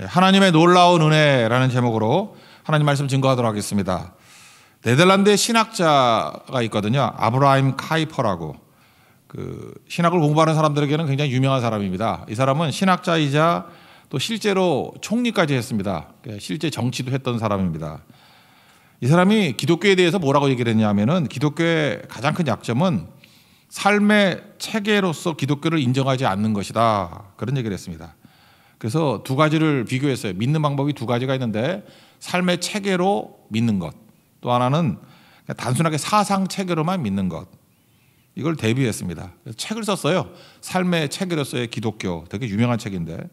예, 하나님의 놀라운 은혜라는 제목으로 하나님 말씀 증거하도록 하겠습니다. 네덜란드의 신학자가 있거든요. 아브라임 카이퍼라고. 그 신학을 공부하는 사람들에게는 굉장히 유명한 사람입니다. 이 사람은 신학자이자 또 실제로 총리까지 했습니다. 예, 실제 정치도 했던 사람입니다. 이 사람이 기독교에 대해서 뭐라고 얘기를 했냐면은 기독교의 가장 큰 약점은 삶의 체계로서 기독교를 인정하지 않는 것이다. 그런 얘기를 했습니다. 그래서 두 가지를 비교했어요. 믿는 방법이 두 가지가 있는데 삶의 체계로 믿는 것. 또 하나는 단순하게 사상 체계로만 믿는 것. 이걸 대비했습니다. 책을 썼어요. 삶의 체계로서의 기독교. 되게 유명한 책인데.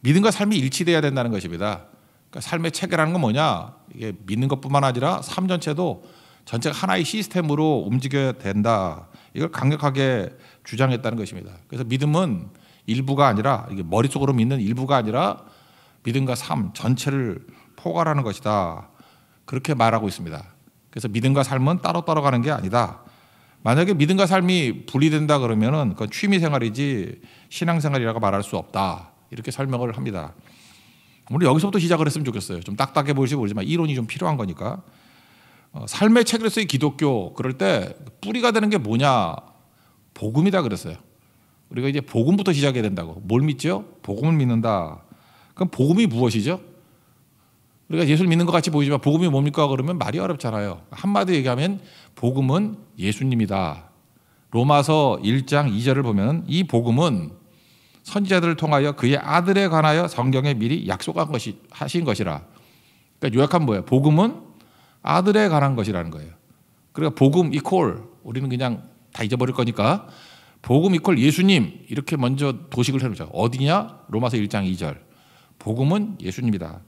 믿음과 삶이 일치돼야 된다는 것입니다. 그러니까 삶의 체계라는 건 뭐냐? 이게 믿는 것뿐만 아니라 삶 전체도 전체가 하나의 시스템으로 움직여야 된다. 이걸 강력하게 주장했다는 것입니다. 그래서 믿음은 일부가 아니라 이게 머릿속으로 믿는 일부가 아니라 믿음과 삶 전체를 포괄하는 것이다. 그렇게 말하고 있습니다. 그래서 믿음과 삶은 따로따로 가는 게 아니다. 만약에 믿음과 삶이 분리된다 그러면은 그 취미 생활이지 신앙 생활이라고 말할 수 없다. 이렇게 설명을 합니다. 우리 여기서부터 시작을 했으면 좋겠어요. 좀 딱딱해 보일지 모르지만 이론이 좀 필요한 거니까. 어, 삶의 책으로서의 기독교 그럴 때 뿌리가 되는 게 뭐냐? 복음이다 그랬어요. 우리가 이제 복음부터 시작해야 된다고. 뭘 믿죠? 복음을 믿는다. 그럼 복음이 무엇이죠? 우리가 예수를 믿는 것 같이 보이지만 복음이 뭡니까? 그러면 말이 어렵잖아요. 한마디 얘기하면 복음은 예수님이다. 로마서 1장 2절을 보면 이 복음은 선지자들을 통하여 그의 아들에 관하여 성경에 미리 약속한 것이 하신 것이라. 그러니까 요약한 뭐예요? 복음은 아들에 관한 것이라는 거예요. 그러니까 복음 이퀄 우리는 그냥 다 잊어버릴 거니까 복음 이퀄 예수님 이렇게 먼저 도식을 해놓자. 어디냐? 로마서 1장 2절. 복음은 예수님이다.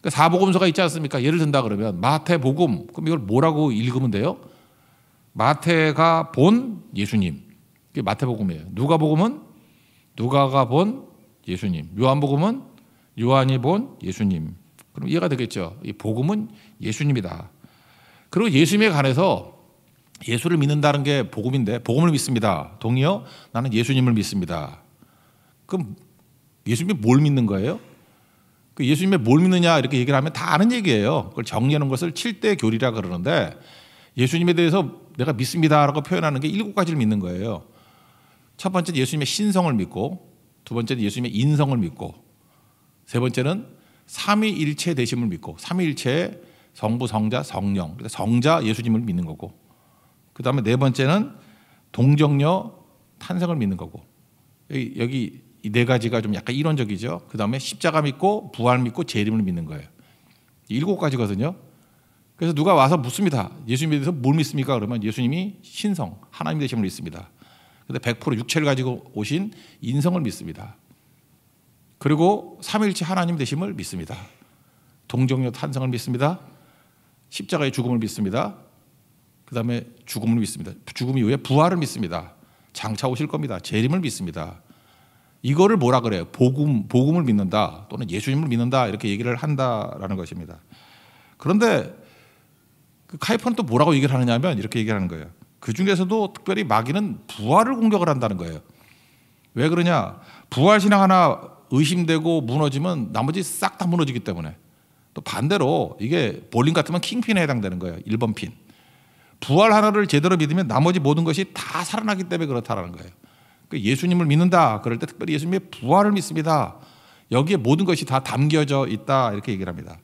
그러니까 사복음서가 있지 않습니까? 예를 든다 그러면 마태복음 그럼 이걸 뭐라고 읽으면 돼요? 마태가 본 예수님. 이게 마태복음이에요. 누가복음은 누가가 본 예수님. 요한복음은 요한이 본 예수님. 그럼 이해가 되겠죠. 이 복음은 예수님이다. 그리고 예수님에 관해서 예수를 믿는다는 게 복음인데 복음을 믿습니다. 동의요? 나는 예수님을 믿습니다. 그럼 예수님이 뭘 믿는 거예요? 그 예수님의 뭘 믿느냐 이렇게 얘기를 하면 다 아는 얘기예요. 그걸 정리하는 것을 7대 교리라 그러는데 예수님에 대해서 내가 믿습니다라고 표현하는 게 일곱 가지를 믿는 거예요. 첫 번째 예수님의 신성을 믿고 두 번째는 예수님의 인성을 믿고 세 번째는 삼위일체 되심을 믿고 삼위일체 성부 성자 성령 그러니까 성자 예수님을 믿는 거고 그 다음에 네 번째는 동정녀 탄생을 믿는 거고 여기, 여기 이네 가지가 좀 약간 이론적이죠. 그 다음에 십자가 믿고 부활 믿고 재림을 믿는 거예요. 일곱 가지거든요. 그래서 누가 와서 묻습니다. 예수님에 대해서 뭘 믿습니까? 그러면 예수님이 신성 하나님 되심을 믿습니다. 근데 100% 육체를 가지고 오신 인성을 믿습니다. 그리고 삼일체 하나님 되심을 믿습니다. 동정녀 탄생을 믿습니다. 십자가의 죽음을 믿습니다. 그 다음에 죽음을 믿습니다. 죽음 이후에 부활을 믿습니다. 장차 오실 겁니다. 재림을 믿습니다. 이거를 뭐라 그래요? 복음, 복음을 믿는다 또는 예수님을 믿는다 이렇게 얘기를 한다라는 것입니다. 그런데 그 카이퍼는 또 뭐라고 얘기를 하느냐 하면 이렇게 얘기를 하는 거예요. 그 중에서도 특별히 마귀는 부활을 공격을 한다는 거예요. 왜 그러냐? 부활신앙 하나 의심되고 무너지면 나머지 싹 다 무너지기 때문에 또 반대로 이게 볼링 같으면 킹핀에 해당되는 거예요. 1번 핀. 부활 하나를 제대로 믿으면 나머지 모든 것이 다 살아나기 때문에 그렇다라는 거예요. 그 예수님을 믿는다. 그럴 때 특별히 예수님의 부활을 믿습니다. 여기에 모든 것이 다 담겨져 있다. 이렇게 얘기를 합니다.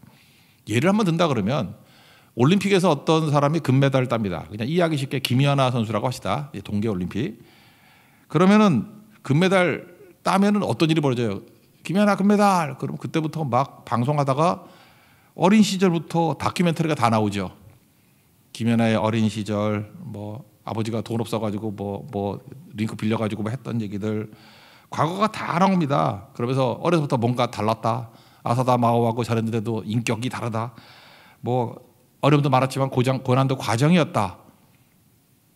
예를 한번 든다 그러면 올림픽에서 어떤 사람이 금메달을 땁니다. 그냥 이해하기 쉽게 김연아 선수라고 하시다. 예, 동계 올림픽. 그러면은 금메달 따면은 어떤 일이 벌어져요? 김연아 금메달. 그럼 그때부터 막 방송하다가 어린 시절부터 다큐멘터리가 다 나오죠. 김연아의 어린 시절 뭐 아버지가 돈 없어가지고 뭐뭐 뭐 링크 빌려가지고 뭐 했던 얘기들 과거가 다 나옵니다. 그러면서 어려서부터 뭔가 달랐다. 아사다 마오하고 잘했는데도 인격이 다르다. 뭐 어려움도 많았지만 고장, 고난도 과정이었다.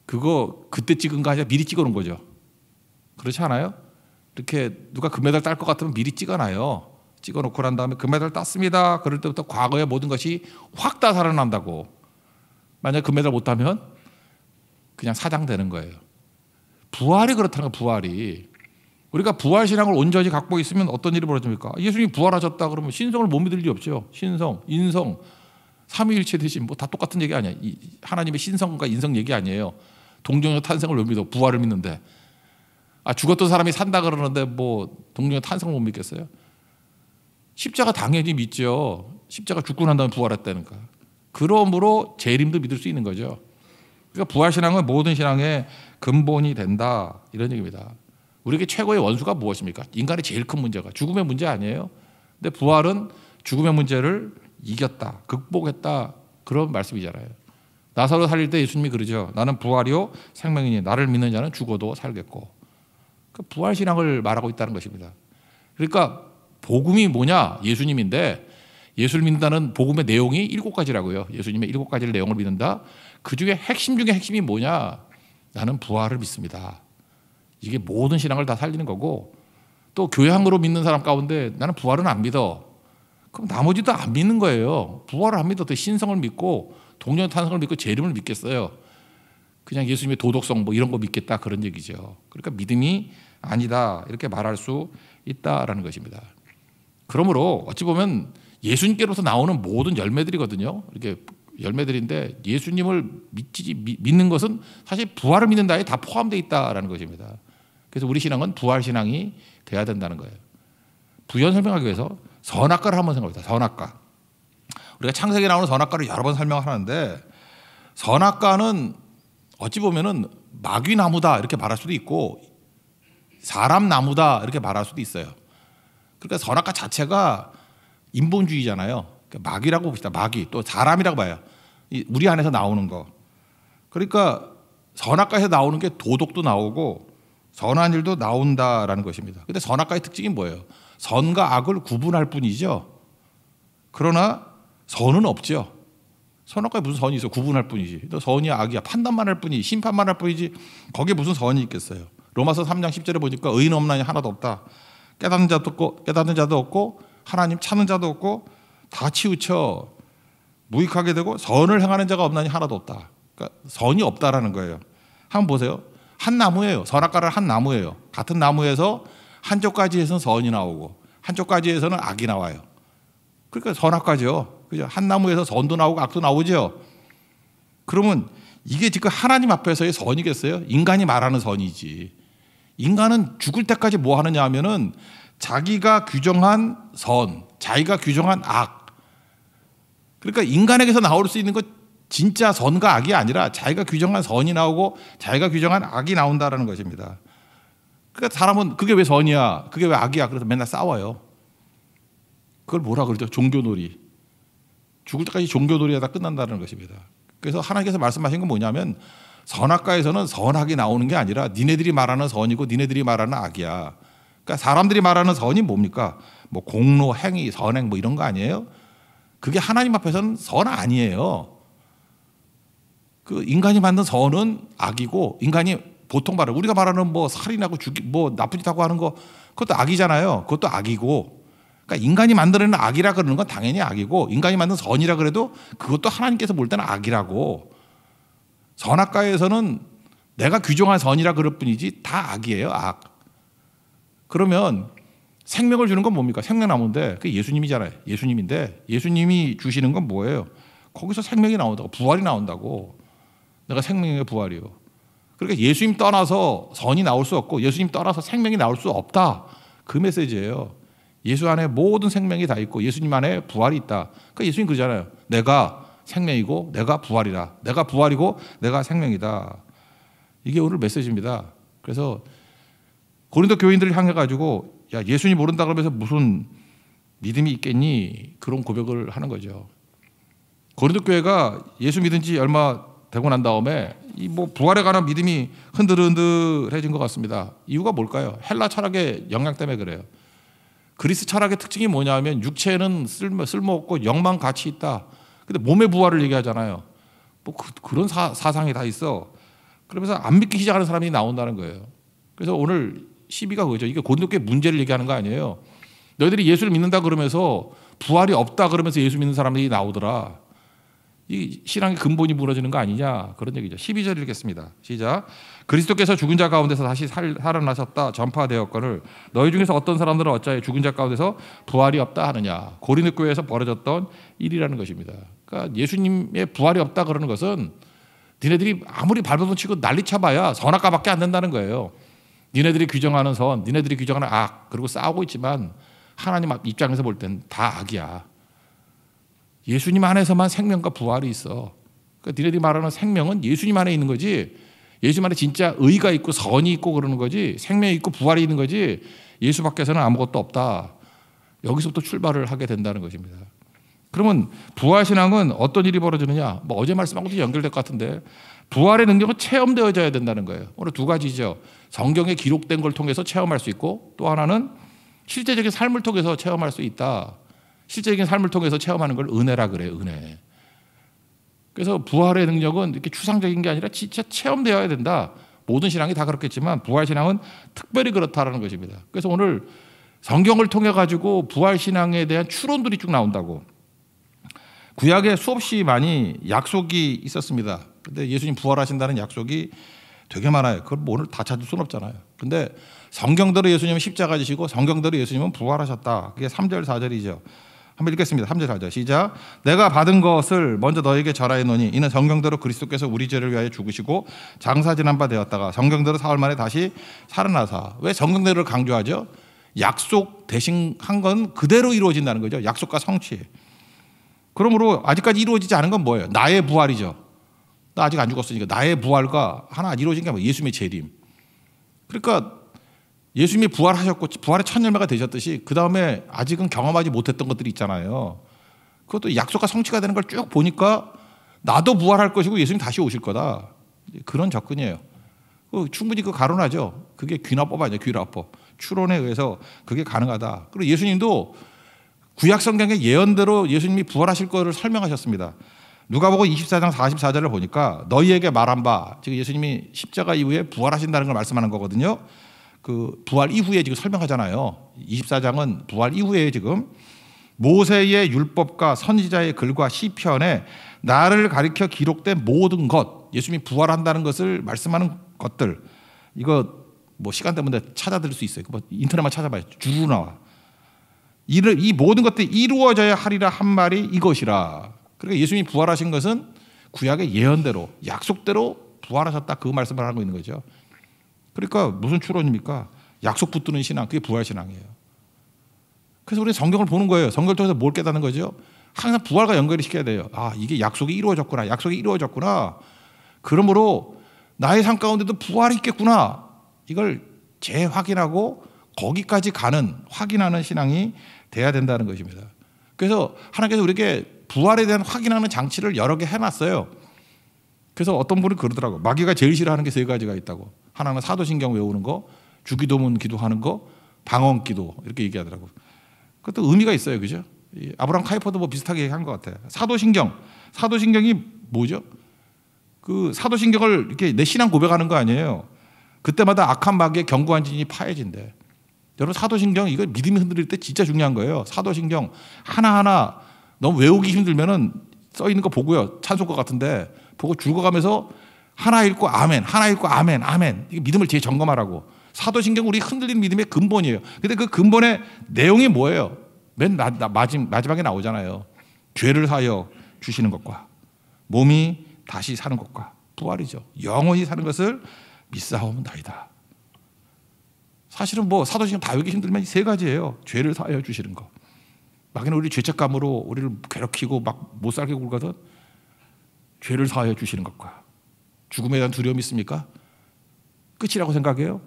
그거 그때 찍은 거 아니라 미리 찍어놓은 거죠. 그렇지 않아요? 이렇게 누가 금메달 딸 것 같으면 미리 찍어놔요. 찍어놓고 난 다음에 금메달 땄습니다. 그럴 때부터 과거의 모든 것이 확 다 살아난다고. 만약 금메달 못 따면 그냥 사장되는 거예요. 부활이 그렇다는 거 부활이. 우리가 부활 신앙을 온전히 갖고 있으면 어떤 일이 벌어집니까? 예수님이 부활하셨다 그러면 신성을 못 믿을 리 없죠. 신성, 인성, 삼위일체 대신 뭐 다 똑같은 얘기 아니야. 하나님의 신성과 인성 얘기 아니에요. 동정녀 탄생을 왜 믿어? 부활을 믿는데. 아 죽었던 사람이 산다 그러는데 뭐 동정녀 탄생을 못 믿겠어요? 십자가 당연히 믿죠. 십자가 죽고 난 다음에 부활했다니까. 그러므로 재림도 믿을 수 있는 거죠. 그러니까 부활신앙은 모든 신앙의 근본이 된다. 이런 얘기입니다. 우리에게 최고의 원수가 무엇입니까? 인간의 제일 큰 문제가 죽음의 문제 아니에요? 근데 부활은 죽음의 문제를 이겼다. 극복했다. 그런 말씀이잖아요. 나사로 살릴 때 예수님이 그러죠. 나는 부활이요 생명이니 나를 믿는 자는 죽어도 살겠고. 그러니까 부활 신앙을 말하고 있다는 것입니다. 그러니까 복음이 뭐냐? 예수님인데 예수를 믿는다는 복음의 내용이 일곱 가지라고요. 예수님의 일곱 가지 내용을 믿는다. 그 중에 핵심 중에 핵심이 뭐냐? 나는 부활을 믿습니다. 이게 모든 신앙을 다 살리는 거고 또 교양으로 믿는 사람 가운데 나는 부활은 안 믿어. 그럼 나머지도 안 믿는 거예요. 부활을 안 믿어. 또 신성을 믿고 동전 탄성을 믿고 재림을 믿겠어요. 그냥 예수님의 도덕성 뭐 이런 거 믿겠다 그런 얘기죠. 그러니까 믿음이 아니다 이렇게 말할 수 있다라는 것입니다. 그러므로 어찌 보면 예수님께로서 나오는 모든 열매들이거든요. 이렇게 열매들인데 예수님을 믿지 믿는 것은 사실 부활을 믿는다에 다 포함되어 있다라는 것입니다. 그래서 우리 신앙은 부활 신앙이 돼야 된다는 거예요. 부연 설명하기 위해서 선악과를 한번 생각합니다. 선악과. 우리가 창세기에 나오는 선악과를 여러 번 설명하는데 을 선악과는 어찌 보면은 마귀 나무다 이렇게 말할 수도 있고 사람 나무다 이렇게 말할 수도 있어요. 그러니까 선악과 자체가 인본주의잖아요. 그러니까 마귀라고 봅시다. 마귀. 또 사람이라고 봐요. 우리 안에서 나오는 거. 그러니까 선악과에서 나오는 게 도덕도 나오고 선한 일도 나온다라는 것입니다. 근데 선악과의 특징이 뭐예요? 선과 악을 구분할 뿐이죠. 그러나 선은 없죠. 선악과에 무슨 선이 있어? 구분할 뿐이지. 너 선이야 악이야 판단만 할 뿐이지 심판만 할 뿐이지 거기에 무슨 선이 있겠어요? 로마서 3장 10절에 보니까 의인 없나니 하나도 없다. 깨닫는 자도 없고 깨닫는 자도 없고 하나님 찾는 자도 없고 다 치우쳐 무익하게 되고 선을 행하는 자가 없나니 하나도 없다. 그러니까 선이 없다라는 거예요. 한번 보세요. 한 나무예요. 선악과를 한 나무예요. 같은 나무에서 한쪽 까지에서는 선이 나오고 한쪽 까지에서는 악이 나와요. 그러니까 선악과죠. 그죠? 한 나무에서 선도 나오고 악도 나오죠. 그러면 이게 지금 하나님 앞에서의 선이겠어요? 인간이 말하는 선이지. 인간은 죽을 때까지 뭐 하느냐 하면은 자기가 규정한 선, 자기가 규정한 악. 그러니까 인간에게서 나올 수 있는 것 진짜 선과 악이 아니라 자기가 규정한 선이 나오고 자기가 규정한 악이 나온다라는 것입니다. 그러니까 사람은 그게 왜 선이야? 그게 왜 악이야? 그래서 맨날 싸워요. 그걸 뭐라 그러죠? 종교놀이. 죽을 때까지 종교놀이하다 끝난다는 것입니다. 그래서 하나님께서 말씀하신 건 뭐냐면 선악과에서는 선악이 나오는 게 아니라 니네들이 말하는 선이고 니네들이 말하는 악이야. 그러니까 사람들이 말하는 선이 뭡니까? 뭐 공로, 행위, 선행 뭐 이런 거 아니에요? 그게 하나님 앞에서는 선 아니에요. 그 인간이 만든 선은 악이고 인간이 보통 말을 우리가 말하는 뭐 살인하고 죽이 뭐 나쁜 짓 하고 하는 거 그것도 악이잖아요. 그것도 악이고 그러니까 인간이 만들어낸 악이라 그러는 건 당연히 악이고 인간이 만든 선이라 그래도 그것도 하나님께서 볼 때는 악이라고 선악과에서는 내가 규정한 선이라 그럴 뿐이지 다 악이에요. 악. 그러면 생명을 주는 건 뭡니까? 생명나무인데 그게 예수님이잖아요. 예수님인데 예수님이 주시는 건 뭐예요? 거기서 생명이 나온다고 부활이 나온다고 내가 생명의 부활이요. 그러니까 예수님 떠나서 선이 나올 수 없고 예수님 떠나서 생명이 나올 수 없다. 그 메시지예요. 예수 안에 모든 생명이 다 있고 예수님 안에 부활이 있다. 그러니까 예수님 그러잖아요. 내가 생명이고 내가 부활이라. 내가 부활이고 내가 생명이다. 이게 오늘 메시지입니다. 그래서 고린도 교인들을 향해 가지고 야 예수님 모른다 그러면서 무슨 믿음이 있겠니 그런 고백을 하는 거죠. 고린도 교회가 예수 믿은 지 얼마 되고 난 다음에 이 뭐 부활에 관한 믿음이 흔들흔들해진 것 같습니다. 이유가 뭘까요? 헬라 철학의 영향 때문에 그래요. 그리스 철학의 특징이 뭐냐면 육체는 쓸모, 쓸모없고 영만 가치 있다. 근데 몸의 부활을 얘기하잖아요. 뭐 그, 런 사, 사상이 다 있어. 그러면서 안 믿기 시작하는 사람이 나온다는 거예요. 그래서 오늘 시비가 그거죠. 이게 곤독교의 문제를 얘기하는 거 아니에요. 너희들이 예수를 믿는다 그러면서 부활이 없다 그러면서 예수 믿는 사람들이 나오더라. 이 신앙의 근본이 무너지는 거 아니냐 그런 얘기죠. 12절 읽겠습니다. 시작. 그리스도께서 죽은 자 가운데서 다시 살, 살아나셨다 전파되었거늘 너희 중에서 어떤 사람들은 어찌하여 죽은 자 가운데서 부활이 없다 하느냐 고린도 교회에서 벌어졌던 일이라는 것입니다. 그러니까 예수님의 부활이 없다 그러는 것은 니네들이 아무리 발버둥 치고 난리 쳐봐야 선악과밖에 안 된다는 거예요. 니네들이 규정하는 선, 니네들이 규정하는 악, 그리고 싸우고 있지만 하나님 입장에서 볼 땐 다 악이야. 예수님 안에서만 생명과 부활이 있어. 그러니까 니네들이 말하는 생명은 예수님 안에 있는 거지. 예수 님 안에 진짜 의가 있고 선이 있고 그러는 거지. 생명이 있고 부활이 있는 거지. 예수 밖에서는 아무것도 없다. 여기서부터 출발을 하게 된다는 것입니다. 그러면 부활신앙은 어떤 일이 벌어지느냐? 뭐 어제 말씀하고도 연결될 것 같은데 부활의 능력은 체험되어져야 된다는 거예요. 오늘 두 가지죠. 성경에 기록된 걸 통해서 체험할 수 있고 또 하나는 실제적인 삶을 통해서 체험할 수 있다. 실제적인 삶을 통해서 체험하는 걸 은혜라 그래요. 은혜. 그래서 부활의 능력은 이렇게 추상적인 게 아니라 진짜 체험되어야 된다. 모든 신앙이 다 그렇겠지만 부활 신앙은 특별히 그렇다라는 것입니다. 그래서 오늘 성경을 통해 가지고 부활 신앙에 대한 추론들이 쭉 나온다고. 구약에 수없이 많이 약속이 있었습니다. 근데 예수님 부활하신다는 약속이 되게 많아요. 그걸 뭐 오늘 다 찾을 수는 없잖아요. 근데 성경대로 예수님은 십자가 지시고 성경대로 예수님은 부활하셨다. 그게 3절 4절이죠. 한번 읽겠습니다. 3절 4절 시작. 내가 받은 것을 먼저 너에게 절하놓으니 이는 성경대로 그리스도께서 우리 죄를 위하여 죽으시고 장사 지난 바 되었다가 성경대로 사흘 만에 다시 살아나사. 왜 성경대로를 강조하죠? 약속 대신 한 건 그대로 이루어진다는 거죠. 약속과 성취. 그러므로 아직까지 이루어지지 않은 건 뭐예요? 나의 부활이죠. 나 아직 안 죽었으니까 나의 부활과 하나 이루어진 게뭐 예수님의 재림. 그러니까 예수님이 부활하셨고 부활의 첫 열매가 되셨듯이 그 다음에 아직은 경험하지 못했던 것들이 있잖아요. 그것도 약속과 성취가 되는 걸 쭉 보니까 나도 부활할 것이고 예수님 다시 오실 거다. 그런 접근이에요. 그 충분히 그 가론하죠. 그게 귀납법 아니에요. 귀납법. 추론에 의해서 그게 가능하다. 그리고 예수님도 구약 성경의 예언대로 예수님이 부활하실 것을 설명하셨습니다. 누가복음 24장 44절을 보니까 너희에게 말한 바 지금 예수님이 십자가 이후에 부활하신다는 걸 말씀하는 거거든요. 그 부활 이후에 지금 설명하잖아요. 24장은 부활 이후에 지금 모세의 율법과 선지자의 글과 시편에 나를 가리켜 기록된 모든 것, 예수님이 부활한다는 것을 말씀하는 것들. 이거 뭐 시간 때문에 찾아들수 있어요. 뭐 인터넷만 찾아봐요. 주로 나와. 이를 이 모든 것들이 이루어져야 하리라 한 말이 이것이라. 그러니까 예수님이 부활하신 것은 구약의 예언대로 약속대로 부활하셨다 그 말씀을 하고 있는 거죠. 그러니까 무슨 추론입니까? 약속 붙드는 신앙 그게 부활 신앙이에요. 그래서 우리 성경을 보는 거예요. 성경을 통해서 뭘 깨닫는 거죠? 항상 부활과 연결을 시켜야 돼요. 아 이게 약속이 이루어졌구나. 약속이 이루어졌구나. 그러므로 나의 삶 가운데도 부활이 있겠구나. 이걸 재확인하고 거기까지 가는 확인하는 신앙이 돼야 된다는 것입니다. 그래서 하나님께서 우리에게 부활에 대한 확인하는 장치를 여러 개 해놨어요. 그래서 어떤 분이 그러더라고. 마귀가 제일 싫어하는 게 세 가지가 있다고. 하나는 사도신경 외우는 거, 주기도문 기도하는 거, 방언 기도 이렇게 얘기하더라고. 그것도 의미가 있어요, 그죠? 아브라함 카이퍼도 뭐 비슷하게 얘기한 것 같아요. 사도신경, 사도신경이 뭐죠? 그 사도신경을 이렇게 내 신앙 고백하는 거 아니에요. 그때마다 악한 마귀의 견고한 진이 파해진대. 여러분 사도신경 이거 믿음이 흔들릴 때 진짜 중요한 거예요. 사도신경 하나하나 너무 외우기 힘들면은 써 있는 거 보고요. 찬송가 같은데 보고 죽어가면서 하나 읽고 아멘, 하나 읽고 아멘, 아멘. 이게 믿음을 제일 점검하라고 사도신경 우리 흔들리는 믿음의 근본이에요. 근데 그 근본의 내용이 뭐예요? 맨 나, 나, 마지막, 마지막에 나오잖아요. 죄를 하여 주시는 것과 몸이 다시 사는 것과 부활이죠. 영원히 사는 것을 믿사오면나이다 사실은 뭐 사도신경 다 외우기 힘들면 세 가지예요. 죄를 사하여 주시는 거. 마귀는 우리 죄책감으로 우리를 괴롭히고 막 못 살게 굴거든. 죄를 사하여 주시는 것과 죽음에 대한 두려움이 있습니까? 끝이라고 생각해요?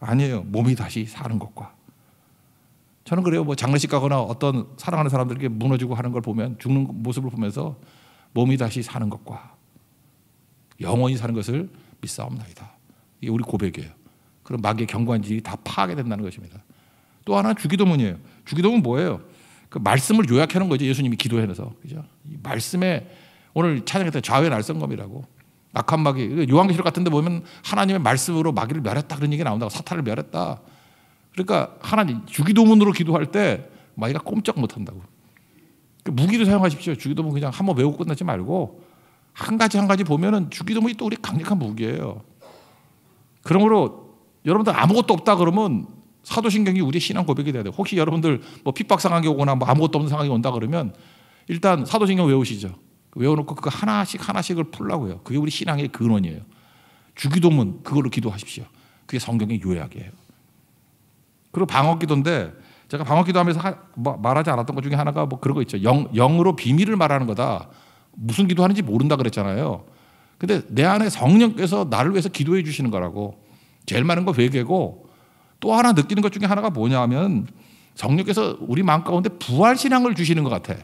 아니에요. 몸이 다시 사는 것과. 저는 그래요. 뭐 장례식 가거나 어떤 사랑하는 사람들에게 무너지고 하는 걸 보면 죽는 모습을 보면서 몸이 다시 사는 것과 영원히 사는 것을 믿사옵나이다. 이게 우리 고백이에요. 그런 마귀의 경고한 지이 다 파하게 된다는 것입니다. 또 하나 주기도문이에요. 주기도문 뭐예요? 그 말씀을 요약하는 거죠. 예수님이 기도해서 그죠? 말씀에 오늘 찬양했던 좌우 날성검이라고 악한 마귀 요한계시록 같은데 보면 하나님의 말씀으로 마귀를 멸했다 그런 얘기 나온다고 사탄을 멸했다. 그러니까 하나님 주기도문으로 기도할 때 마귀가 꼼짝 못한다고. 그 무기를 사용하십시오. 주기도문 그냥 한 번 외우고 끝나지 말고 한 가지 한 가지 보면은 주기도문이 또 우리 강력한 무기예요. 그러므로 여러분들 아무것도 없다 그러면 사도신경이 우리 신앙 고백이 돼야 돼요. 혹시 여러분들 뭐 핍박 상황이 오거나 뭐 아무것도 없는 상황이 온다 그러면 일단 사도신경 외우시죠. 외워놓고 그거 하나씩 하나씩을 풀라고요. 그게 우리 신앙의 근원이에요. 주기도문 그걸로 기도하십시오. 그게 성경의 요약이에요. 그리고 방언기도인데 제가 방언기도하면서 뭐 말하지 않았던 것 중에 하나가 뭐 그런 거 있죠. 영, 영으로 비밀을 말하는 거다. 무슨 기도하는지 모른다 그랬잖아요. 근데 내 안에 성령께서 나를 위해서 기도해 주시는 거라고. 제일 많은 거 회개고 또 하나 느끼는 것 중에 하나가 뭐냐면 성령께서 우리 마음 가운데 부활 신앙을 주시는 것 같아.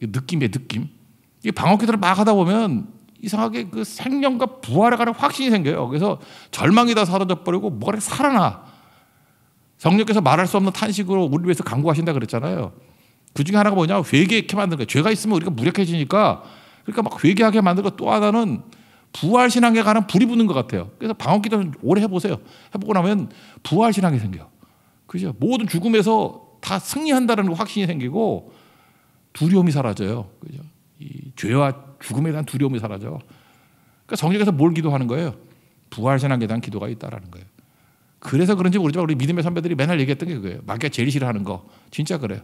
느낌의 느낌. 이 방어기도를 막 하다 보면 이상하게 그 생명과 부활에 관한 확신이 생겨요. 그래서 절망이 다 사라져 버리고 뭐가 살아나. 성령께서 말할 수 없는 탄식으로 우리 위해서 강구하신다 그랬잖아요. 그 중에 하나가 뭐냐? 회개게 만드는 거예요. 죄가 있으면 우리가 무력해지니까 그러니까 막 회개하게 만들고 또 하나는 부활신앙에 관한 불이 붙는 것 같아요. 그래서 방언기도 오래 해보세요. 해보고 나면 부활신앙이 생겨. 그죠? 모든 죽음에서 다 승리한다는 확신이 생기고 두려움이 사라져요. 그죠? 이 죄와 죽음에 대한 두려움이 사라져. 그러니까 성경에서 뭘 기도하는 거예요? 부활신앙에 대한 기도가 있다라는 거예요. 그래서 그런지 모르지만 우리 믿음의 선배들이 맨날 얘기했던 게 그거예요. 마귀가 제일 싫어하는 거. 진짜 그래요.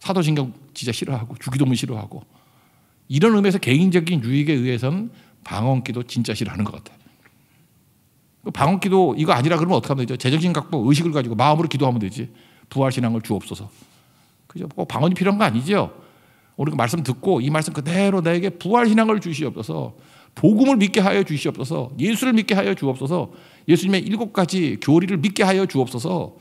사도신경 진짜 싫어하고 주기도문 싫어하고 이런 의미에서 개인적인 유익에 의해서는 방언기도 진짜 싫어하는 것 같아요. 그 방언기도 이거 아니라 그러면 어떻게 하면 되죠? 제정신 갖고 의식을 가지고 마음으로 기도하면 되지. 부활신앙을 주옵소서. 그죠? 꼭 뭐 방언이 필요한 거 아니죠? 오늘 그 말씀 듣고 이 말씀 그대로 나에게 부활신앙을 주시옵소서. 복음을 믿게 하여 주시옵소서. 예수를 믿게 하여 주옵소서. 예수님의 일곱 가지 교리를 믿게 하여 주옵소서.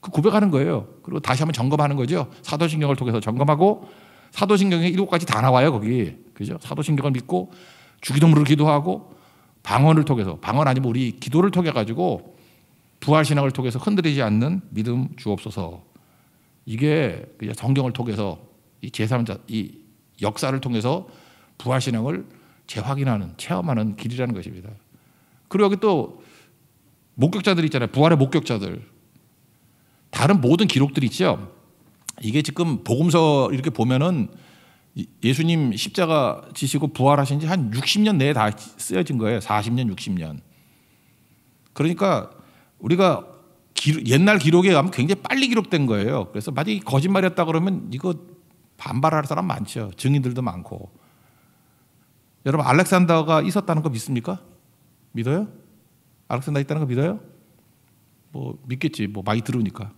그 고백하는 거예요. 그리고 다시 한번 점검하는 거죠. 사도신경을 통해서 점검하고 사도신경의 일곱 가지 다 나와요 거기. 그죠? 사도신경을 믿고 주기도문을 기도하고 방언을 통해서 방언 아니면 우리 기도를 통해 가지고 부활 신앙을 통해서 흔들리지 않는 믿음 주옵소서. 이게 성경을 통해서 이 제3자 이 역사를 통해서 부활 신앙을 재확인하는 체험하는 길이라는 것입니다. 그리고 여기 또 목격자들 있잖아요. 부활의 목격자들. 다른 모든 기록들이 있죠. 이게 지금 복음서 이렇게 보면은 예수님 십자가 지시고 부활하신 지 한 60년 내에 다 쓰여진 거예요. 40년, 60년. 그러니까 우리가 기록, 옛날 기록에 가면 굉장히 빨리 기록된 거예요. 그래서 만약에 거짓말이었다 그러면 이거 반발할 사람 많죠. 증인들도 많고. 여러분 알렉산더가 있었다는 거 믿습니까? 믿어요? 알렉산더 있다는 거 믿어요? 뭐 믿겠지. 뭐 많이 들으니까.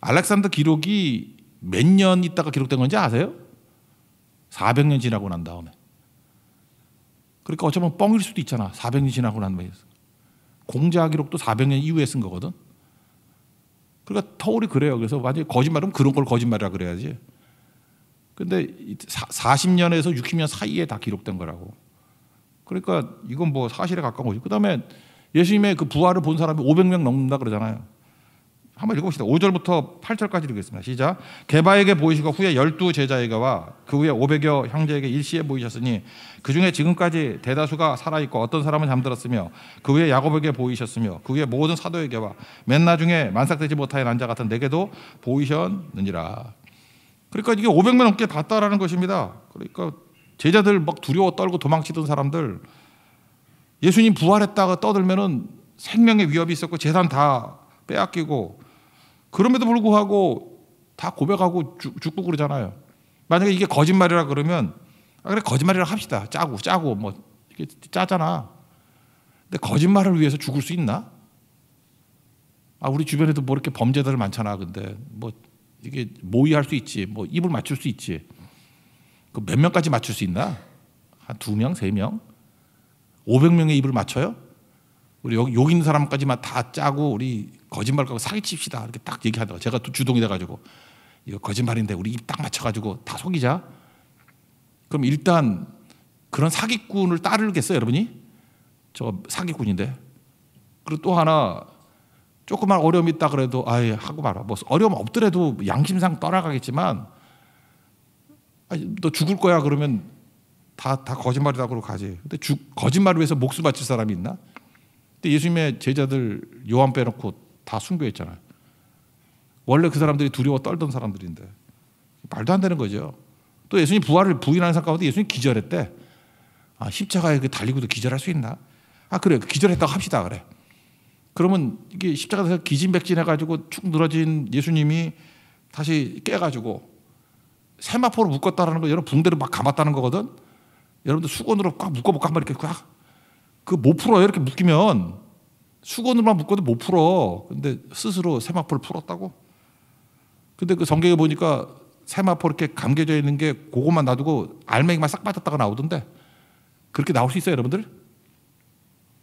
알렉산더 기록이 몇 년 있다가 기록된 건지 아세요? 400년 지나고 난 다음에. 그러니까 어쩌면 뻥일 수도 있잖아. 400년 지나고 난 다음에. 공자 기록도 400년 이후에 쓴 거거든. 그러니까 터울이 그래요. 그래서 만약에 거짓말은 그런 걸 거짓말이라 그래야지. 근데 40년에서 60년 사이에 다 기록된 거라고. 그러니까 이건 뭐 사실에 가까운 거지. 그 다음에 예수님의 그 부활을 본 사람이 500명 넘는다 그러잖아요. 한번 읽어봅시다. 5절부터 8절까지 읽겠습니다. 시작. 개바에게 보이시고 후에 열두 제자에게와 그 후에 500여 형제에게 일시에 보이셨으니 그 중에 지금까지 대다수가 살아있고 어떤 사람은 잠들었으며 그 후에 야곱에게 보이셨으며 그 후에 모든 사도에게와 맨 나중에 만삭되지 못하여 난자 같은 내게도 보이셨느니라. 그러니까 이게 500명 넘게 봤다라는 것입니다. 그러니까 제자들 막 두려워 떨고 도망치던 사람들 예수님 부활했다가 떠들면은 생명의 위협이 있었고 재산 다 빼앗기고 그럼에도 불구하고 다 고백하고 죽, 고 그러잖아요. 만약에 이게 거짓말이라 그러면 아 그래 거짓말이라 합시다. 짜고 짜고 뭐 이게 짜잖아. 근데 거짓말을 위해서 죽을 수 있나? 아 우리 주변에도 뭐 이렇게 범죄들 많잖아. 근데 뭐 이게 모의할 수 있지. 뭐 입을 맞출 수 있지. 그 몇 명까지 맞출 수 있나? 한 두 명, 세 명? 500명의 입을 맞춰요? 우리 여기, 여기 있는 사람까지만 다 짜고 우리 거짓말 갖고 사기칩시다. 이렇게 딱 얘기하다가 제가 또 주동이 돼가지고 이거 거짓말인데 우리 입 딱 맞춰가지고 다 속이자. 그럼 일단 그런 사기꾼을 따르겠어요, 여러분이? 저 사기꾼인데. 그리고 또 하나 조금만 어려움이 있다 그래도 아예 하고 말아. 뭐 어려움 없더라도 양심상 떠나가겠지만 아니, 너 죽을 거야 그러면 다, 다 거짓말이다 그러고 가지. 근데 죽 거짓말을 위해서 목숨 바칠 사람이 있나? 근데 예수님의 제자들 요한 빼놓고 다 순교했잖아요. 원래 그 사람들이 두려워 떨던 사람들인데 말도 안 되는 거죠. 또 예수님 부활을 부인하는 사람 가운데 예수님 기절했대. 아, 십자가에 그 달리고도 기절할 수 있나? 아 그래 기절했다고 합시다 그래. 그러면 이게 십자가에서 기진백진해가지고 축 늘어진 예수님이 다시 깨가지고 세마포로 묶었다라는 거 여러분 붕대로 막 감았다는 거거든. 여러분들 수건으로 꽉 묶어볼까 한 이렇게 꽉. 그못 풀어요 이렇게 묶이면 수건으로만 묶어도 못 풀어. 근데 스스로 세마포를 풀었다고? 근데 그 성경에 보니까 세마포 이렇게 감겨져 있는 게 그것만 놔두고 알맹이만 싹 빠졌다가 나오던데 그렇게 나올 수 있어요, 여러분들?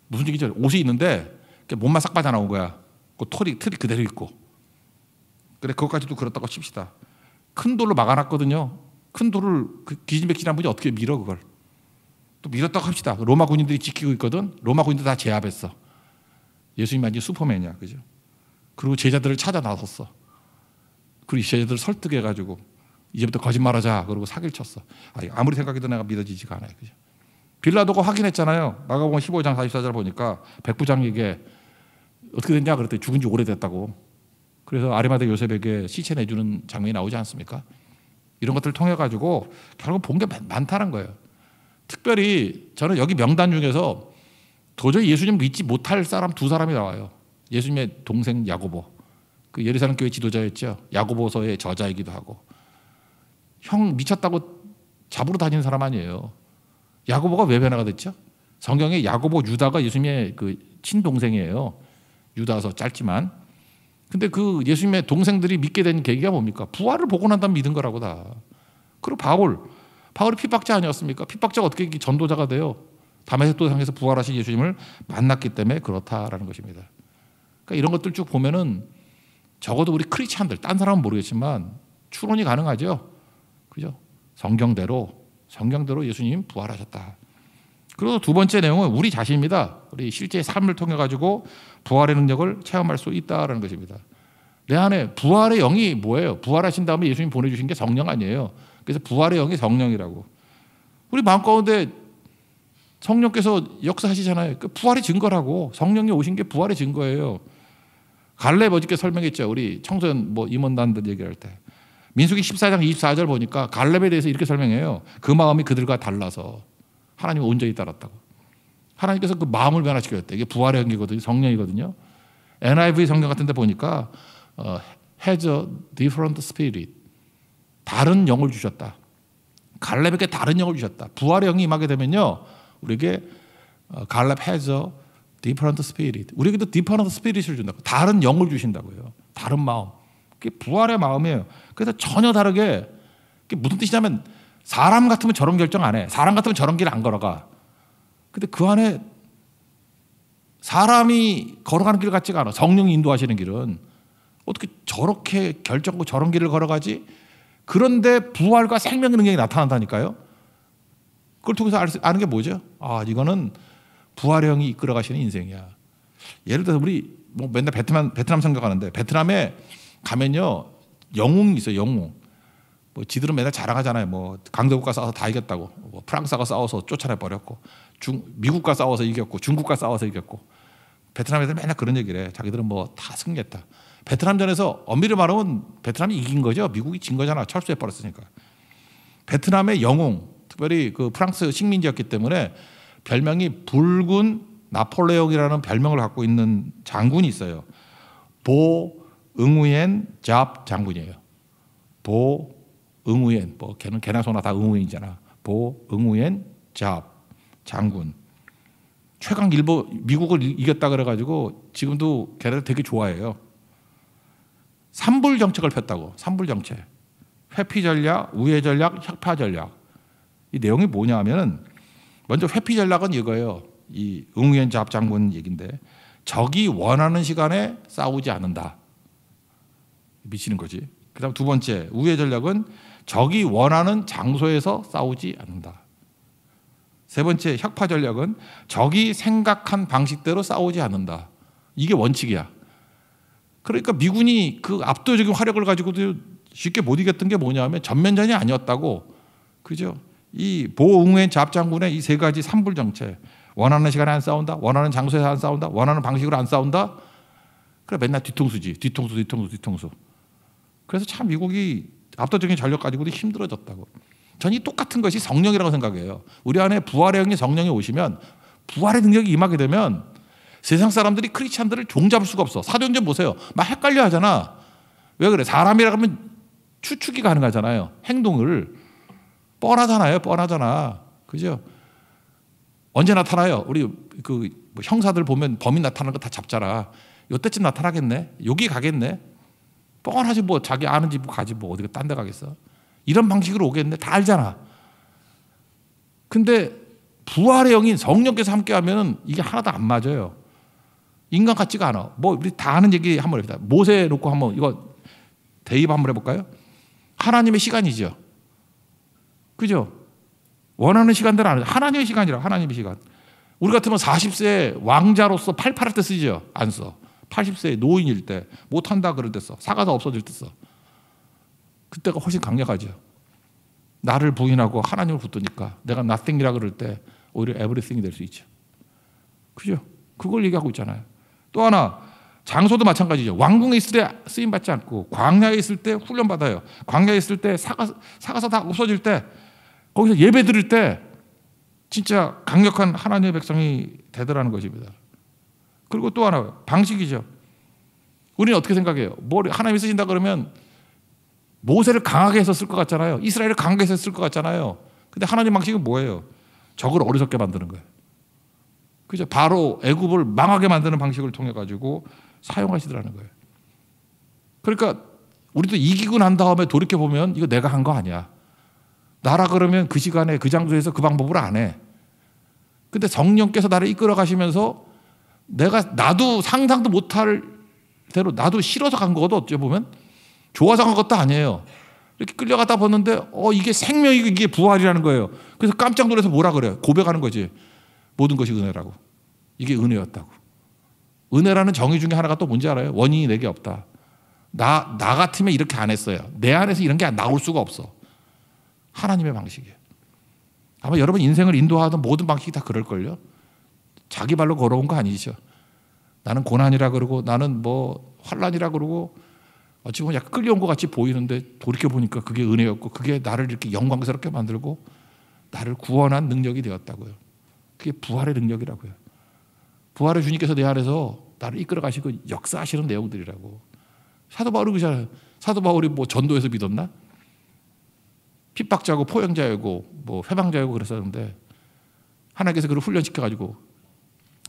무슨 얘기죠? 옷이 있는데 몸만 싹 빠져나온 거야. 그 털이, 틀이 그대로 있고. 그래, 그것까지도 그렇다고 칩시다. 큰 돌로 막아놨거든요. 큰 돌을 그 기진백진한 분이 어떻게 밀어, 그걸. 또 밀었다고 합시다. 로마 군인들이 지키고 있거든. 로마 군인들 다 제압했어. 예수님 완전 슈퍼맨이야. 그죠? 그리고 제자들을 찾아 나섰어. 그리고 제자들을 설득해가지고 이제부터 거짓말하자. 그러고 사기를 쳤어. 아, 아무리 생각해도 내가 믿어지지가 않아요. 그죠? 빌라도가 확인했잖아요. 마가복음 15장 44절 보니까 백부장에게 어떻게 됐냐 그랬더니 죽은 지 오래됐다고. 그래서 아리마대 요셉에게 시체 내주는 장면이 나오지 않습니까? 이런 것들을 통해 가지고 결국 본 게 많다는 거예요. 특별히 저는 여기 명단 중에서 도저히 예수님 믿지 못할 사람 두 사람이 나와요. 예수님의 동생 야고보. 그 예루살렘 교회 지도자였죠. 야고보서의 저자이기도 하고. 형 미쳤다고 잡으러 다니는 사람 아니에요. 야고보가 왜 변화가 됐죠? 성경에 야고보 유다가 예수님의 그 친동생이에요. 유다서 짧지만. 근데 그 예수님의 동생들이 믿게 된 계기가 뭡니까? 부활을 보고 난 다음 믿은 거라고 다. 그리고 바울. 바울이 핍박자 아니었습니까? 핍박자가 어떻게 전도자가 돼요? 담에섹도 상에서 부활하신 예수님을 만났기 때문에 그렇다라는 것입니다. 그러니까 이런 것들 쭉 보면은 적어도 우리 크리스찬들, 딴 사람은 모르겠지만 추론이 가능하죠. 그죠? 성경대로 성경대로 예수님 부활하셨다. 그리고 두 번째 내용은 우리 자신입니다. 우리 실제 삶을 통해 가지고 부활의 능력을 체험할 수 있다라는 것입니다. 내 안에 부활의 영이 뭐예요? 부활하신 다음에 예수님 보내주신 게 성령 아니에요. 그래서 부활의 영이 성령이라고. 우리 마음 가운데 성령께서 역사하시잖아요. 그 부활의 증거라고 성령이 오신 게 부활의 증거예요. 갈렙 어저께 설명했죠. 우리 청소년 뭐 임원단들 얘기할 때. 민수기 14장 24절 보니까 갈렙에 대해서 이렇게 설명해요. 그 마음이 그들과 달라서 하나님 온전히 따랐다고. 하나님께서 그 마음을 변화시켰대. 이게 부활의 행기거든요. 성령이거든요. NIV 성경 같은 데 보니까 어, has a different spirit. 다른 영을 주셨다. 갈렙에게 다른 영을 주셨다. 부활의 영이 임하게 되면요. 우리에게 갈랍 해서 디퍼런트 스피릿. 우리에게도 디퍼런트 스피릿을 준다고. 다른 영을 주신다고요. 다른 마음. 그게 부활의 마음이에요. 그래서 전혀 다르게 무슨 뜻이냐면 사람 같으면 저런 결정 안 해. 사람 같으면 저런 길 안 걸어가. 근데 그 안에 사람이 걸어가는 길 같지가 않아. 성령이 인도하시는 길은 어떻게 저렇게 결정고 저런 길을 걸어가지? 그런데 부활과 생명 능력이 나타난다니까요. 그걸 통해서 아는 게 뭐죠? 아, 이거는 부활형이 이끌어 가시는 인생이야. 예를 들어서 우리 뭐 맨날 베트남 베트남 생각하는데 베트남에 가면요 영웅이 있어요 영웅 뭐 지들은 맨날 자랑하잖아요 뭐 강대국과 싸워서 다 이겼다고 뭐프랑스하고 싸워서 쫓아내 버렸고 중 미국과 싸워서 이겼고 중국과 싸워서 이겼고 베트남 애들 맨날 그런 얘기를 해 자기들은 뭐 다 승리했다 베트남전에서 엄밀히 말하면 베트남이 이긴 거죠 미국이 진 거잖아 철수해 버렸으니까 베트남의 영웅 특별히 그 프랑스 식민지였기 때문에 별명이 붉은 나폴레옹이라는 별명을 갖고 있는 장군이 있어요. 보 응우엔 잡 장군이에요. 보 응우엔 뭐 걔는 개나 소나 다 응우엔이잖아. 보 응우엔 잡 장군. 최강 일본 미국을 이겼다 그래가지고 지금도 걔를 되게 좋아해요. 삼불 정책을 폈다고 삼불 정책. 회피 전략, 우회 전략, 혁파 전략. 이 내용이 뭐냐 하면은 먼저 회피 전략은 이거예요. 이 응우현 잡장군 얘긴데 적이 원하는 시간에 싸우지 않는다. 미치는 거지. 그다음 두 번째 우회 전략은 적이 원하는 장소에서 싸우지 않는다. 세 번째 혁파 전략은 적이 생각한 방식대로 싸우지 않는다. 이게 원칙이야. 그러니까 미군이 그 압도적인 화력을 가지고도 쉽게 못 이겼던 게 뭐냐면 전면전이 아니었다고 그죠? 이보응의 잡장군의 이 세 가지 삼불 정체. 원하는 시간에 안 싸운다. 원하는 장소에서 안 싸운다. 원하는 방식으로 안 싸운다. 그래 맨날 뒤통수지. 뒤통수, 뒤통수, 뒤통수. 그래서 참 미국이 압도적인 전력 가지고도 힘들어졌다고. 전이 똑같은 것이 성령이라고 생각해요. 우리 안에 부활의 영이 성령이 오시면 부활의 능력이 임하게 되면 세상 사람들이 크리스찬들을 종잡을 수가 없어. 사도행전 보세요. 막 헷갈려 하잖아. 왜 그래? 사람이라 하면 추측이 가능하잖아요. 행동을. 뻔하잖아요. 뻔하잖아. 그죠? 언제 나타나요? 우리 그 뭐 형사들 보면 범인 나타나는 거 다 잡잖아. 요때쯤 나타나겠네. 여기 가겠네. 뻔하지 뭐 자기 아는 집 뭐 가지 뭐 어디가 딴 데 가겠어. 이런 방식으로 오겠네. 다 알잖아. 근데 부활의 영인 성령께서 함께 하면은 이게 하나도 안 맞아요. 인간 같지가 않아. 뭐 우리 다 아는 얘기 한번 해봅시다. 모세 놓고 한번 이거 대입 한번 해볼까요? 하나님의 시간이죠. 그죠? 원하는 시간대로 안 해요. 하나님의 시간이라, 하나님의 시간. 우리 같으면 40세 왕자로서 팔팔할 때 쓰죠. 안 써. 80세 노인일 때, 못한다 그럴 때 써. 사과도 없어질 때 써. 그때가 훨씬 강력하죠. 나를 부인하고 하나님을 붙드니까 내가 nothing이라 그럴 때 오히려 everything이 될 수 있죠. 그죠? 그걸 얘기하고 있잖아요. 또 하나, 장소도 마찬가지죠. 왕궁에 있을 때 쓰임 받지 않고 광야에 있을 때 훈련 받아요. 광야에 있을 때 사가 사가서 다 없어질 때 거기서 예배 드릴 때 진짜 강력한 하나님의 백성이 되더라는 것입니다. 그리고 또 하나 방식이죠. 우리는 어떻게 생각해요? 뭘 하나님이 쓰신다 그러면 모세를 강하게 해서 쓸 것 같잖아요. 이스라엘을 강하게 해서 쓸 것 같잖아요. 근데 하나님 방식은 뭐예요? 적을 어리석게 만드는 거예요. 그죠? 바로 애굽을 망하게 만드는 방식을 통해 가지고 사용하시더라는 거예요. 그러니까 우리도 이기고 난 다음에 돌이켜 보면 이거 내가 한 거 아니야. 나라 그러면 그 시간에 그 장소에서 그 방법을 안 해. 근데 성령께서 나를 이끌어 가시면서 내가 나도 상상도 못할 대로 나도 싫어서 간 거거든 어찌 보면 좋아서 간 것도 아니에요. 이렇게 끌려가다 보는데 어 이게 생명이고 이게 부활이라는 거예요. 그래서 깜짝 놀라서 뭐라 그래요? 고백하는 거지. 모든 것이 은혜라고. 이게 은혜였다고. 은혜라는 정의 중에 하나가 또 뭔지 알아요? 원인이 내게 없다. 나, 나 같으면 이렇게 안 했어요. 내 안에서 이런 게 나올 수가 없어. 하나님의 방식이에요. 아마 여러분 인생을 인도하던 모든 방식이 다 그럴걸요? 자기 발로 걸어온 거 아니죠. 나는 고난이라 그러고 나는 뭐 환란이라 그러고 어찌 보면 약간 끌려온 것 같이 보이는데 돌이켜 보니까 그게 은혜였고 그게 나를 이렇게 영광스럽게 만들고 나를 구원한 능력이 되었다고요. 그게 부활의 능력이라고요. 부활의 주님께서 내 안에서 나를 이끌어 가시고 그 역사하시는 내용들이라고. 사도 바울이 그잖아요. 사도 바울이 뭐 전도해서 믿었나? 핍박자고 포용자이고 뭐 회방자이고 그랬었는데 하나님께서 그를 훈련시켜 가지고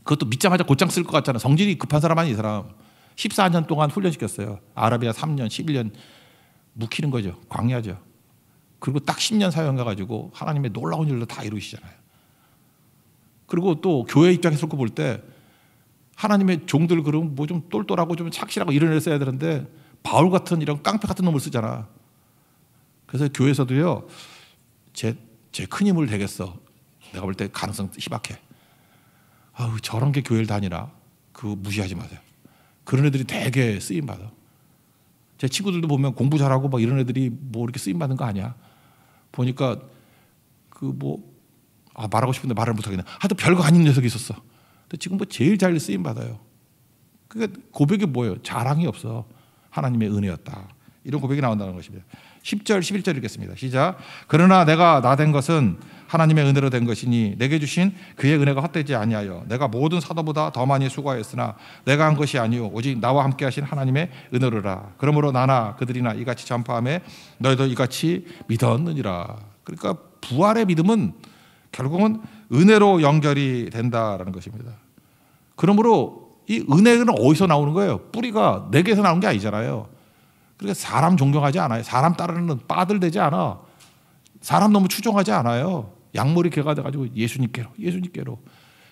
그것도 믿자마자 곧장 쓸 것 같잖아. 성질이 급한 사람 아니 이 사람. 14년 동안 훈련시켰어요. 아라비아 3년, 11년 묵히는 거죠. 광야죠. 그리고 딱 10년 사형 가가지고 하나님의 놀라운 일로 다 이루시잖아요. 그리고 또 교회 입장에서 볼 때 하나님의 종들 그러면 뭐좀 똘똘하고 좀 착실하고 이런 애를 써야 되는데 바울 같은 이런 깡패 같은 놈을 쓰잖아. 그래서 교회에서도요, 제, 제 큰 힘을 되겠어. 내가 볼 때 가능성 희박해. 아우, 저런 게 교회를 다니라. 그거 무시하지 마세요. 그런 애들이 되게 쓰임받아. 제 친구들도 보면 공부 잘하고 막 이런 애들이 뭐 이렇게 쓰임받는 거 아니야. 보니까 그 뭐, 아, 말하고 싶은데 말을 못하겠네. 하여튼 별거 아닌 녀석이 있었어. 근데 지금 뭐 제일 잘 쓰임받아요. 그게 그러니까 고백이 뭐예요? 자랑이 없어. 하나님의 은혜였다. 이런 고백이 나온다는 것입니다. 10절, 11절 읽겠습니다. 시작. 그러나 내가 나 된 것은 하나님의 은혜로 된 것이니 내게 주신 그의 은혜가 헛되지 아니하여 내가 모든 사도보다 더 많이 수고하였으나 내가 한 것이 아니요 오직 나와 함께 하신 하나님의 은혜로라. 그러므로 나나 그들이나 이같이 전파함에 너희도 이같이 믿었느니라. 그러니까 부활의 믿음은 결국은 은혜로 연결이 된다라는 것입니다. 그러므로 이 은혜는 어디서 나오는 거예요? 뿌리가 내게서 나온 게 아니잖아요. 그러니까 사람 존경하지 않아요. 사람 따르는 빠들되지 않아. 사람 너무 추종하지 않아요. 약머리 개가 돼가지고 예수님께로, 예수님께로.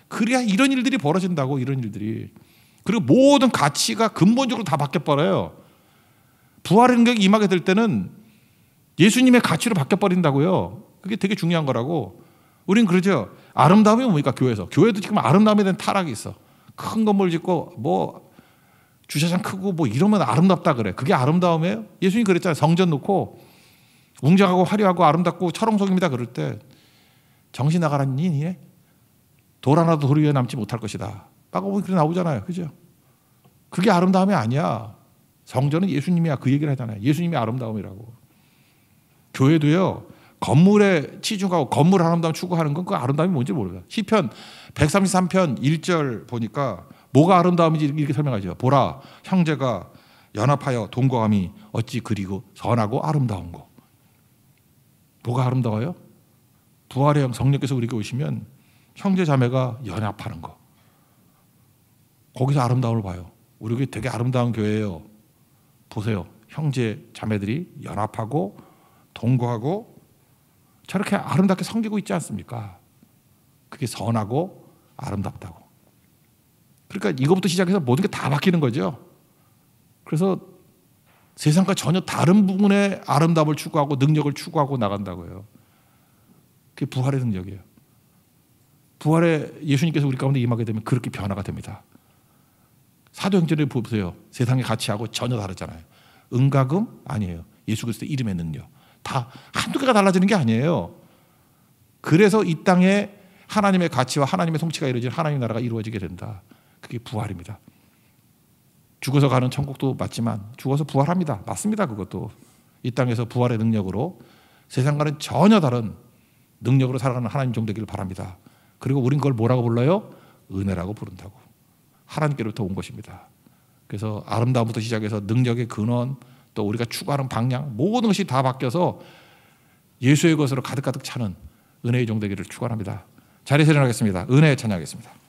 그래야 이런 일들이 벌어진다고, 이런 일들이. 그리고 모든 가치가 근본적으로 다 바뀌어버려요. 부활의 능력이 임하게 될 때는 예수님의 가치로 바뀌어버린다고요. 그게 되게 중요한 거라고. 우린 그러죠. 아름다움이 뭡니까, 교회에서. 교회도 지금 아름다움에 대한 타락이 있어. 큰 건물 짓고, 뭐, 주차장 크고 뭐 이러면 아름답다 그래. 그게 아름다움이에요? 예수님 그랬잖아요. 성전 놓고 웅장하고 화려하고 아름답고 철옹성입니다 그럴 때 정신 나가라는 이니 돌 하나도 돌 위에 남지 못할 것이다. 마가복음 그래 나오잖아요. 그죠? 그게 아름다움이 아니야. 성전은 예수님이야. 그 얘기를 하잖아요. 예수님이 아름다움이라고. 교회도요. 건물에 치중하고 건물 아름다움 추구하는 건 그 아름다움이 뭔지 모르다 시편 133편 1절 보니까 뭐가 아름다움인지 이렇게 설명하죠. 보라, 형제가 연합하여 동거함이 어찌 그리고 선하고 아름다운고. 뭐가 아름다워요? 부활의 성령께서 우리에게 오시면 형제 자매가 연합하는 거. 거기서 아름다움을 봐요. 우리 교회 되게 아름다운 교회예요. 보세요. 형제 자매들이 연합하고 동거하고 저렇게 아름답게 섬기고 있지 않습니까? 그게 선하고 아름답다고. 그러니까 이거부터 시작해서 모든 게 다 바뀌는 거죠. 그래서 세상과 전혀 다른 부분의 아름다움을 추구하고 능력을 추구하고 나간다고요. 그게 부활의 능력이에요. 부활의 예수님께서 우리 가운데 임하게 되면 그렇게 변화가 됩니다. 사도행전을 보세요. 세상의 가치하고 전혀 다르잖아요. 은가금 아니에요. 예수 그리스도 이름의 능력. 다 한두 개가 달라지는 게 아니에요. 그래서 이 땅에 하나님의 가치와 하나님의 성취가 이루어질 하나님의 나라가 이루어지게 된다. 그게 부활입니다. 죽어서 가는 천국도 맞지만 죽어서 부활합니다. 맞습니다. 그것도 이 땅에서 부활의 능력으로 세상과는 전혀 다른 능력으로 살아가는 하나님 종 되기를 바랍니다. 그리고 우린 그걸 뭐라고 불러요? 은혜라고 부른다고. 하나님께로부터 온 것입니다. 그래서 아름다움부터 시작해서 능력의 근원 또 우리가 추구하는 방향 모든 것이 다 바뀌어서 예수의 것으로 가득가득 차는 은혜의 종 되기를 축원합니다. 자리에서 일어나겠습니다. 은혜에 찬양하겠습니다.